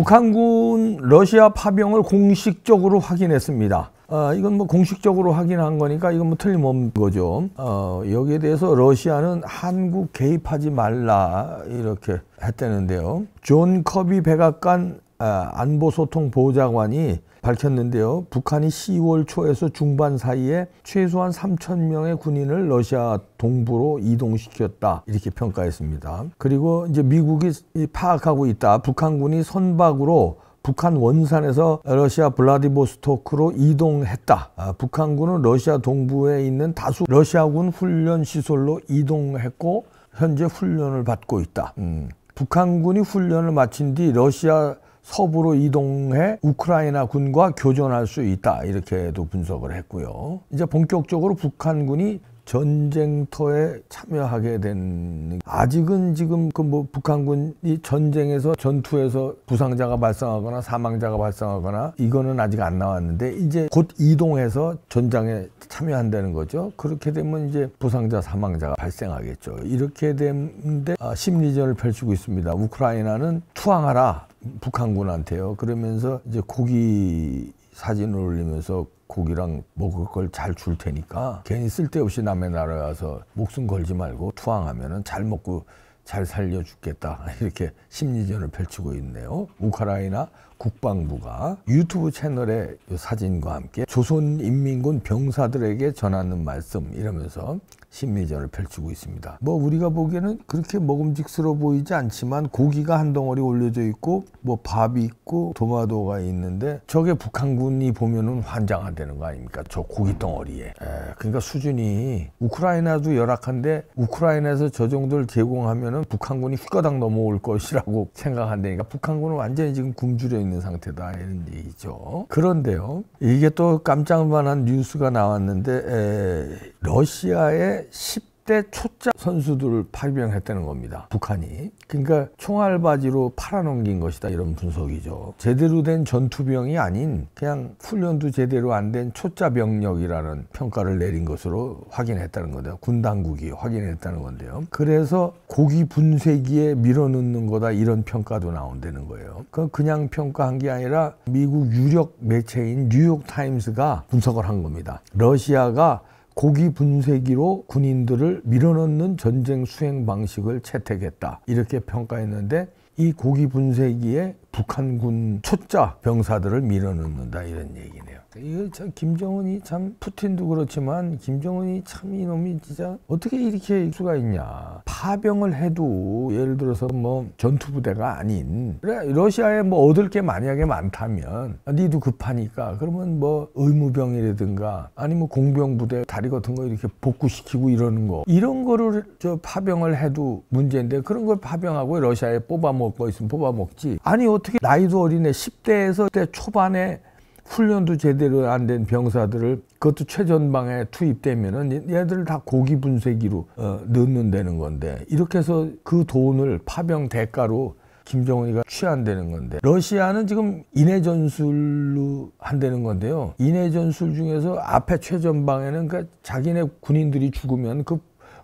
북한군 러시아 파병을 공식적으로 확인했습니다. 어, 이건 뭐 공식적으로 확인한 거니까 이건 뭐 틀림없는 거죠. 어, 여기에 대해서 러시아는 한국 개입하지 말라 이렇게 했다는데요. 존 커비 백악관 아, 안보소통 보좌관이 밝혔는데요. 북한이 10월 초에서 중반 사이에 최소한 3천 명의 군인을 러시아 동부로 이동시켰다 이렇게 평가했습니다. 그리고 이제 미국이 파악하고 있다. 북한군이 선박으로 북한 원산에서 러시아 블라디보스토크로 이동했다. 아, 북한군은 러시아 동부에 있는 다수 러시아군 훈련 시설로 이동했고 현재 훈련을 받고 있다. 음. 북한군이 훈련을 마친 뒤 러시아 서부로 이동해 우크라이나 군과 교전할 수 있다 이렇게도 분석을 했고요. 이제 본격적으로 북한군이 전쟁터에 참여하게 된 아직은 지금 그 뭐 북한군이 전쟁에서 전투에서 부상자가 발생하거나 사망자가 발생하거나 이거는 아직 안 나왔는데 이제 곧 이동해서 전장에 참여한다는 거죠. 그렇게 되면 이제 부상자 사망자가 발생하겠죠. 이렇게 되는데 아, 심리전을 펼치고 있습니다. 우크라이나는 투항하라 북한군한테요. 그러면서 이제 고기 사진을 올리면서 고기랑 먹을 걸 잘 줄 테니까 괜히 쓸데없이 남의 나라 에 가서 목숨 걸지 말고 투항하면은 잘 먹고 잘 살려주겠다 이렇게 심리전을 펼치고 있네요. 우크라이나 국방부가 유튜브 채널에 사진과 함께 조선인민군 병사들에게 전하는 말씀 이러면서 심리전을 펼치고 있습니다. 뭐 우리가 보기에는 그렇게 먹음직스러워 보이지 않지만 고기가 한 덩어리 올려져 있고 뭐 밥이 있고 도마도가 있는데 저게 북한군이 보면은 환장한다는 거 아닙니까? 저 고기 덩어리에. 에, 그러니까 수준이 우크라이나도 열악한데 우크라이나에서 저 정도를 제공하면은 북한군이 휘거당 넘어올 것이라고 생각한다니까 북한군은 완전히 지금 굶주려 있는 상태다 이런 얘기죠. 그런데요. 이게 또 깜짝만한 뉴스가 나왔는데 에, 러시아의 10대 초짜 선수들을 파병했다는 겁니다. 북한이. 그러니까 총알바지로 팔아넘긴 것이다 이런 분석이죠. 제대로 된 전투병이 아닌 그냥 훈련도 제대로 안 된 초짜 병력이라는 평가를 내린 것으로 확인했다는 건데요. 군 당국이 확인했다는 건데요. 그래서 고기 분쇄기에 밀어넣는 거다 이런 평가도 나온다는 거예요. 그건 그냥 평가한 게 아니라 미국 유력 매체인 뉴욕 타임스가 분석을 한 겁니다. 러시아가 고기 분쇄기로 군인들을 밀어넣는 전쟁 수행 방식을 채택했다. 이렇게 평가했는데 이 고기 분쇄기에 북한군 초짜 병사들을 밀어넣는다 이런 얘기네요. 이거 참 김정은이 참 푸틴도 그렇지만 김정은이 참 이놈이 진짜 어떻게 이렇게 수가 있냐. 파병을 해도 예를 들어서 뭐 전투부대가 아닌 러시아에 뭐 얻을 게 만약에 많다면 니도 급하니까 그러면 뭐 의무병이라든가 아니 면 뭐 공병부대 다리 같은 거 이렇게 복구시키고 이러는 거 이런 거를 저 파병을 해도 문제인데 그런 걸 파병하고 러시아에 뽑아먹고 있으면 뽑아먹지 아니 어 어떻게 나이도 어린애 10대에서 때 초반에 훈련도 제대로 안 된 병사들을 그것도 최전방에 투입되면은 얘들을 다 고기 분쇄기로 어, 넣는 다는 건데 이렇게 해서 그 돈을 파병 대가로 김정은이가 취한다는 건데 러시아는 지금 인해 전술로 한다는 건데요. 인해 전술 중에서 앞에 최전방에는 그러니까 자기네 군인들이 죽으면 그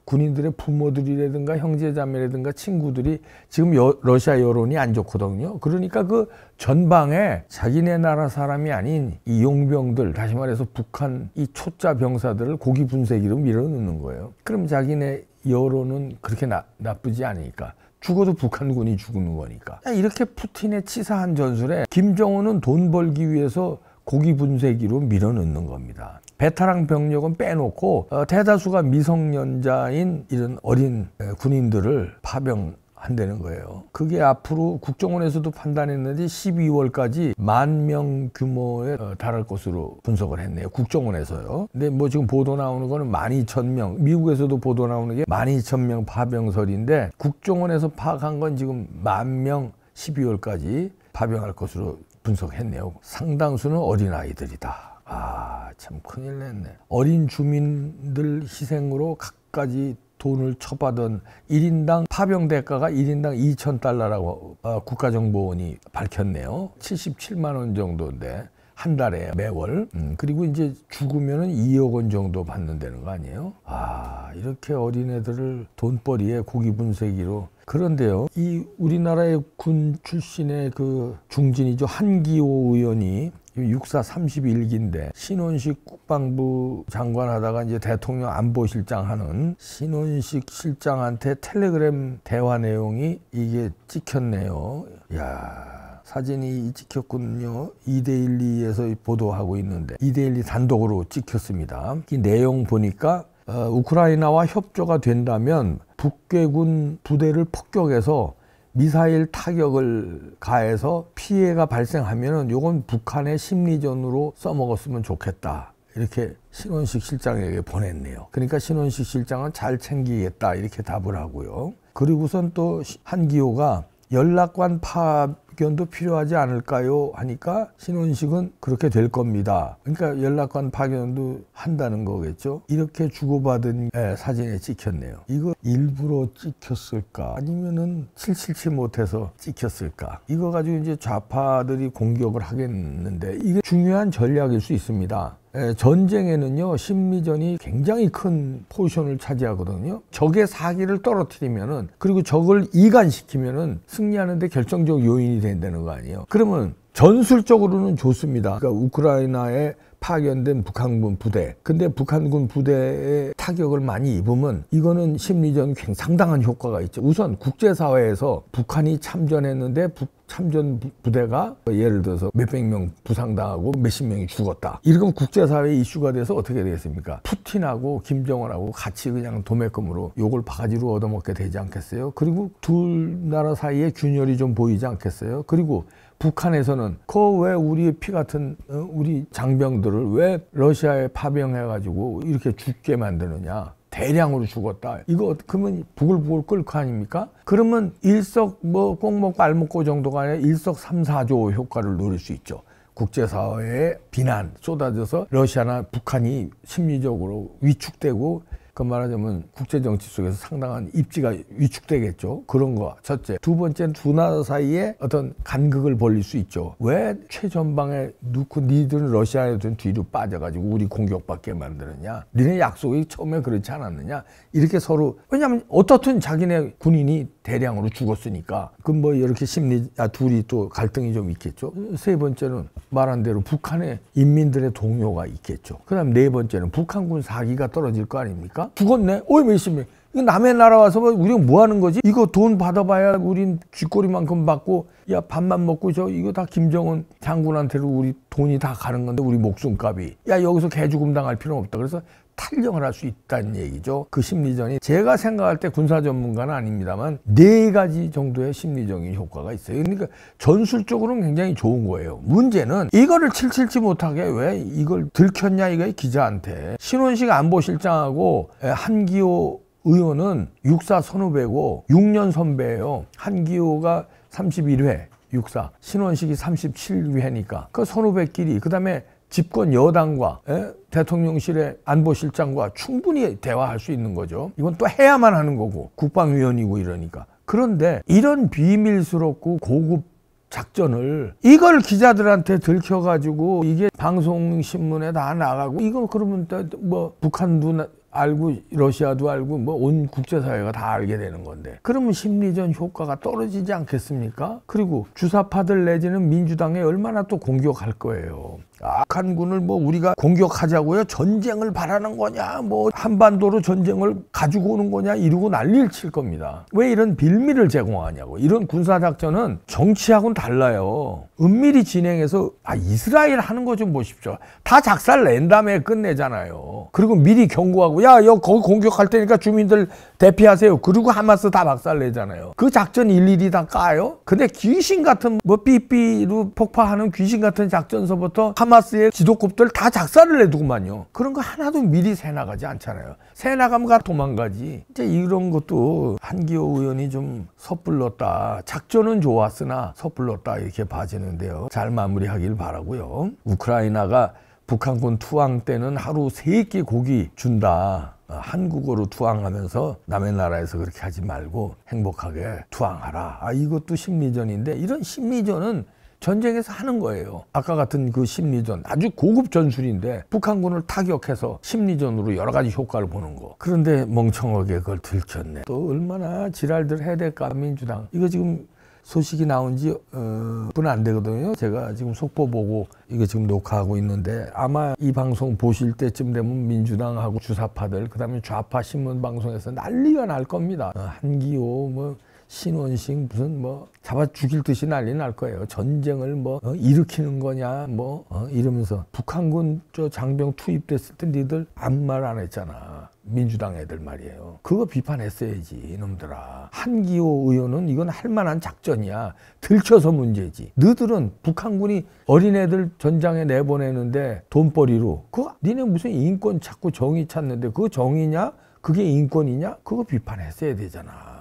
군인들의 부모들이라든가 형제자매라든가 친구들이 지금 여, 러시아 여론이 안 좋거든요. 그러니까 그 전방에 자기네 나라 사람이 아닌 이 용병들, 다시 말해서 북한 이 초짜 병사들을 고기 분쇄기로 밀어넣는 거예요. 그럼 자기네 여론은 그렇게 나, 나쁘지 않으니까. 죽어도 북한군이 죽는 거니까. 이렇게 푸틴의 치사한 전술에 김정은은 돈 벌기 위해서 고기 분쇄기로 밀어넣는 겁니다. 베테랑 병력은 빼놓고 어, 대다수가 미성년자인 이런 어린 군인들을 파병 한다는 거예요. 그게 앞으로 국정원에서도 판단했는데 12월까지 만 명 규모에 어, 달할 것으로 분석을 했네요. 국정원에서요. 근데 뭐 지금 보도 나오는 거는 12,000명. 미국에서도 보도 나오는 게 12,000명 파병설인데 국정원에서 파악한 건 지금 만 명 12월까지 파병할 것으로 분석했네요. 상당수는 어린아이들이다. 아, 참 큰일 냈네 어린 주민들 희생으로 각가지 돈을 처받은 1인당 파병 대가가 1인당 2천 달러라고 어, 국가정보원이 밝혔네요. 77만 원 정도인데 한 달에 매월 음, 그리고 이제 죽으면은 2억 원 정도 받는다는 거 아니에요? 아 이렇게 어린애들을 돈벌이에 고기 분쇄기로 그런데요 이 우리나라의 군 출신의 그 중진이죠 한기호 의원이 육사 31기인데 신원식 국방부 장관 하다가 이제 대통령 안보실장 하는 신원식 실장한테 텔레그램 대화 내용이 이게 찍혔네요. 야 사진이 찍혔군요. 이데일리에서 보도하고 있는데 이데일리 단독으로 찍혔습니다. 이 내용 보니까 어, 우크라이나와 협조가 된다면 북괴군 부대를 폭격해서 미사일 타격을 가해서 피해가 발생하면은 요건 북한의 심리전으로 써먹었으면 좋겠다. 이렇게 신원식 실장에게 보냈네요. 그러니까 신원식 실장은 잘 챙기겠다. 이렇게 답을 하고요. 그리고선 또 한기호가 연락관 파악 파견도 필요하지 않을까요? 하니까 신혼식은 그렇게 될 겁니다. 그러니까 연락관 파견도 한다는 거겠죠. 이렇게 주고받은 예, 사진에 찍혔네요. 이거 일부러 찍혔을까? 아니면은 칠칠치 못해서 찍혔을까? 이거 가지고 이제 좌파들이 공격을 하겠는데 이게 중요한 전략일 수 있습니다. 전쟁에는요 심리전이 굉장히 큰포션을 차지하거든요. 적의 사기를 떨어뜨리면은 그리고 적을 이간시키면은 승리하는데 결정적 요인이 된다는 거 아니에요. 그러면 전술적으로는 좋습니다. 그러니까 우크라이나에 파견된 북한군 부대. 근데 북한군 부대에 타격을 많이 입으면 이거는 심리전 굉장히 상당한 효과가 있죠. 우선 국제사회에서 북한이 참전했는데 북, 참전 부대가 예를 들어서 몇백 명 부상당하고 몇십 명이 죽었다. 이런 국제사회 이슈가 돼서 어떻게 되겠습니까? 푸틴하고 김정은하고 같이 그냥 도매금으로 욕을 바가지로 얻어먹게 되지 않겠어요? 그리고 둘 나라 사이에 균열이 좀 보이지 않겠어요? 그리고 북한에서는 그왜 우리의 피 같은 어, 우리 장병들을 왜 러시아에 파병해가지고 이렇게 죽게 만드느냐 대량으로 죽었다. 이거 그러면 부글부글 끓을 거 아닙니까? 그러면 일석 뭐 꼭먹고 알먹고 정도가 아니라 일석 삼사조 효과를 노릴 수 있죠. 국제사회에 비난 쏟아져서 러시아나 북한이 심리적으로 위축되고 그 말하자면 국제 정치 속에서 상당한 입지가 위축되겠죠. 그런 거 첫째. 두 번째는 두 나라 사이에 어떤 간극을 벌릴 수 있죠. 왜 최전방에 놓고 니들은 러시아에 뒤로 빠져가지고 우리 공격받게 만드느냐. 니네 약속이 처음에 그렇지 않았느냐. 이렇게 서로 왜냐하면 어떻든 자기네 군인이 대량으로 죽었으니까 그뭐 이렇게 심리 아 둘이 또 갈등이 좀 있겠죠 세 번째는 말한 대로 북한의 인민들의 동요가 있겠죠 그다음 네 번째는 북한군 사기가 떨어질 거 아닙니까 죽었네 오이 몇십명 거 남의 나라 와서 뭐 우리가 뭐 하는 거지 이거 돈 받아봐야 우린 쥐꼬리만큼 받고 야 밥만 먹고 저 이거 다 김정은 장군한테로 우리 돈이 다 가는 건데 우리 목숨값이 야 여기서 개죽음 당할 필요 없다 그래서 탈령을 할 수 있다는 얘기죠. 그 심리전이 제가 생각할 때 군사 전문가는 아닙니다만 네 가지 정도의 심리적인 효과가 있어요. 그러니까 전술적으로는 굉장히 좋은 거예요. 문제는 이거를 칠칠치 못하게 왜 이걸 들켰냐 이거의 기자한테 신원식 안보실장하고 한기호 의원은 육사 선후배고 6년 선배예요. 한기호가 31회 육사 신원식이 37회니까 그 선후배끼리 그 다음에 집권 여당과 에? 예, 대통령실의 안보실장과 충분히 대화할 수 있는 거죠. 이건 또 해야만 하는 거고 국방위원이고 이러니까. 그런데 이런 비밀스럽고 고급 작전을 이걸 기자들한테 들켜가지고 이게 방송신문에 다 나가고 이거 그러면 또 뭐 북한도 알고 러시아도 알고 뭐 온 국제사회가 다 알게 되는 건데 그러면 심리전 효과가 떨어지지 않겠습니까? 그리고 주사파들 내지는 민주당에 얼마나 또 공격할 거예요. 악한 군을 뭐 우리가 공격하자고요 전쟁을 바라는 거냐 뭐 한반도로 전쟁을 가지고 오는 거냐 이러고 난리를 칠 겁니다 왜 이런 빌미를 제공하냐고 이런 군사작전은 정치하고는 달라요 은밀히 진행해서 아 이스라엘 하는 거 좀 보십시오 다 작살 낸 다음에 끝내잖아요 그리고 미리 경고하고 야여 거기 공격할 테니까 주민들 대피하세요 그리고 하마스 다 박살 내잖아요 그 작전 일일이 다 까요 근데 귀신 같은 뭐 삐삐로 폭파하는 귀신 같은 작전서부터 하마스의 지도급들 다 작살을 내두고만요 그런 거 하나도 미리 새나가지 않잖아요. 새나가면 도망가지. 이제 이런 것도 한기호 의원이 좀 섣불렀다. 작전은 좋았으나 섣불렀다 이렇게 봐지는데요. 잘 마무리하길 바라고요. 우크라이나가 북한군 투항 때는 하루 세끼 고기 준다. 한국어로 투항하면서 남의 나라에서 그렇게 하지 말고 행복하게 투항하라. 아, 이것도 심리전인데 이런 심리전은 전쟁에서 하는 거예요. 아까 같은 그 심리전 아주 고급 전술인데 북한군을 타격해서 심리전으로 여러 가지 효과를 보는 거. 그런데 멍청하게 그걸 들켰네. 또 얼마나 지랄들 해야 될까 민주당. 이거 지금 소식이 나온 지 어, 분안 되거든요. 제가 지금 속보 보고 이거 지금 녹화하고 있는데 아마 이 방송 보실 때쯤 되면 민주당하고 주사파들 그다음에 좌파 신문 방송에서 난리가 날 겁니다. 어, 한기호 뭐 신원식 무슨 뭐 잡아 죽일 듯이 난리 날 거예요. 전쟁을 뭐 어, 일으키는 거냐 뭐 어, 이러면서 북한군 저 장병 투입됐을 때 니들 아무 말 안 했잖아. 민주당 애들 말이에요. 그거 비판했어야지 이놈들아. 한기호 의원은 이건 할 만한 작전이야. 들켜서 문제지. 너들은 북한군이 어린애들 전장에 내보내는데 돈벌이로 그거 니네 무슨 인권 찾고 정의 찾는데 그거 정의냐? 그게 인권이냐? 그거 비판했어야 되잖아.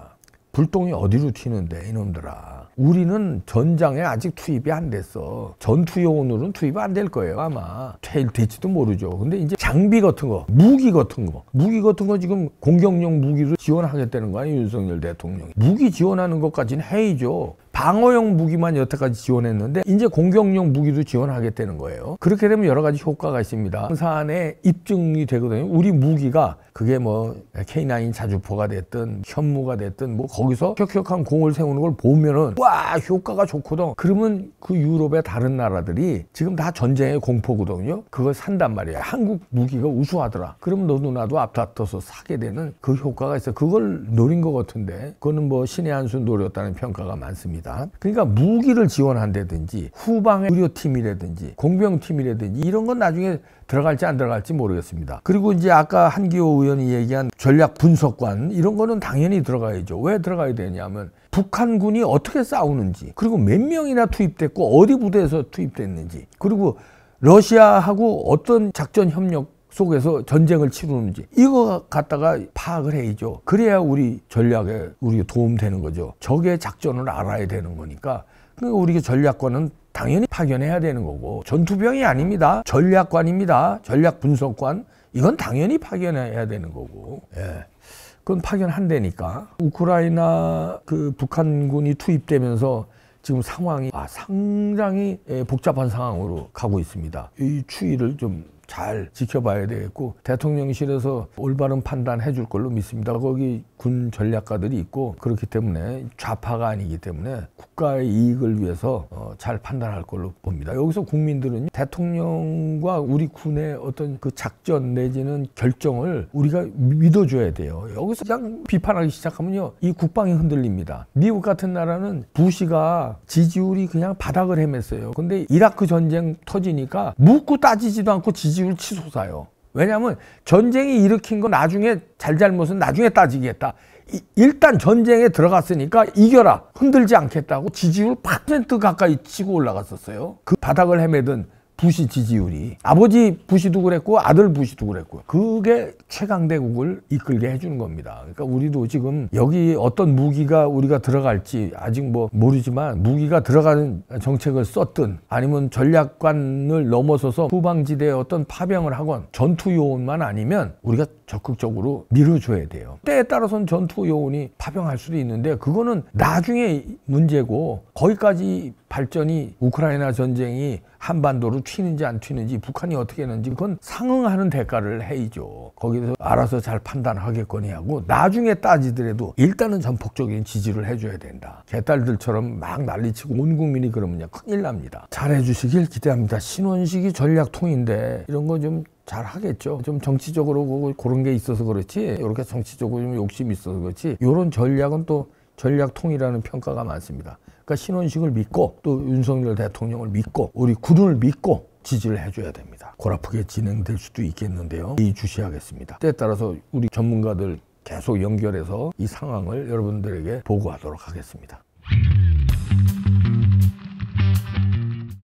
불똥이 어디로 튀는데 이놈들아 우리는 전장에 아직 투입이 안 됐어 전투요원으로는 투입 이안 될 거예요 아마 제일 될지도 모르죠 근데 이제 장비 같은 거 무기 같은 거 무기 같은 거 지금 공격용 무기를 지원하겠다는 거 아니에요 윤석열 대통령이 무기 지원하는 것까지는 해이죠 방어용 무기만 여태까지 지원했는데 이제 공격용 무기도 지원하겠다는 거예요. 그렇게 되면 여러 가지 효과가 있습니다. 군산에 입증이 되거든요. 우리 무기가 그게 뭐 K9 자주포가 됐든 현무가 됐든 뭐 거기서 혁혁한 공을 세우는 걸 보면은 와 효과가 좋거든. 그러면 그 유럽의 다른 나라들이 지금 다 전쟁의 공포거든요. 그걸 산단 말이야. 한국 무기가 우수하더라. 그럼 너도 나도 앞다퉈서 사게 되는 그 효과가 있어. 그걸 노린 것 같은데 그거는 뭐 신의 한 수 노렸다는 평가가 많습니다. 그러니까 무기를 지원한다든지 후방의 의료팀이라든지 공병팀이라든지 이런 건 나중에 들어갈지 안 들어갈지 모르겠습니다. 그리고 이제 아까 한기호 의원이 얘기한 전략 분석관 이런 거는 당연히 들어가야죠. 왜 들어가야 되냐면 북한군이 어떻게 싸우는지 그리고 몇 명이나 투입됐고 어디 부대에서 투입됐는지 그리고 러시아하고 어떤 작전 협력 속에서 전쟁을 치르는지 이거 갖다가 파악을 해야죠. 그래야 우리 전략에 우리 도움되는 거죠. 적의 작전을 알아야 되는 거니까 그러니까 우리 전략관은 당연히 파견해야 되는 거고 전투병이 아닙니다. 전략관입니다. 전략 분석관 이건 당연히 파견해야 되는 거고. 예. 그건 파견한대니까 우크라이나 그 북한군이 투입되면서 지금 상황이 아, 상당히 예, 복잡한 상황으로 가고 있습니다. 이 추이를 좀잘 지켜봐야 되겠고 대통령실에서 올바른 판단해 줄 걸로 믿습니다. 거기 군 전략가들이 있고 그렇기 때문에 좌파가 아니기 때문에 국가의 이익을 위해서 어, 잘 판단할 걸로 봅니다. 여기서 국민들은 대통령과 우리 군의 어떤 그 작전 내지는 결정을 우리가 믿어줘야 돼요. 여기서 그냥 비판하기 시작하면요. 이 국방이 흔들립니다. 미국 같은 나라는 부시가 지지율이 그냥 바닥을 헤맸어요. 근데 이라크 전쟁 터지니까 묻고 따지지도 않고 지지율 치솟아요. 왜냐하면 전쟁이 일으킨 건 나중에 잘잘못은 나중에 따지겠다. 이, 일단 전쟁에 들어갔으니까 이겨라. 흔들지 않겠다고 지지율 8% 가까이 치고 올라갔었어요. 그 바닥을 헤매던 부시 지지율이 아버지 부시도 그랬고 아들 부시도 그랬고 그게 최강대국을 이끌게 해주는 겁니다. 그러니까 우리도 지금 여기 어떤 무기가 우리가 들어갈지 아직 뭐 모르지만 무기가 들어가는 정책을 썼든 아니면 전략관을 넘어서서 후방지대에 어떤 파병을 하건 전투 요원만 아니면 우리가 적극적으로 밀어줘야 돼요. 때에 따라서는 전투 요원이 파병할 수도 있는데 그거는 나중에 문제고 거기까지 발전이 우크라이나 전쟁이 한반도로 튀는지 안 튀는지 북한이 어떻게 하는지 그건 상응하는 대가를 해이죠. 거기서 알아서 잘 판단하겠거니 하고 나중에 따지더라도 일단은 전폭적인 지지를 해줘야 된다. 개딸들처럼 막 난리치고 온 국민이 그러면 큰일 납니다. 잘해주시길 기대합니다. 신원식이 전략통인데 이런 거 좀 잘 하겠죠. 좀 정치적으로 그런 게 있어서 그렇지, 이렇게 정치적으로 좀 욕심이 있어서 그렇지, 이런 전략은 또 전략통이라는 평가가 많습니다. 그러니까 신원식을 믿고 또 윤석열 대통령을 믿고 우리 군을 믿고 지지를 해줘야 됩니다. 골아프게 진행될 수도 있겠는데요. 이 주시하겠습니다. 때에 따라서 우리 전문가들 계속 연결해서 이 상황을 여러분들에게 보고하도록 하겠습니다.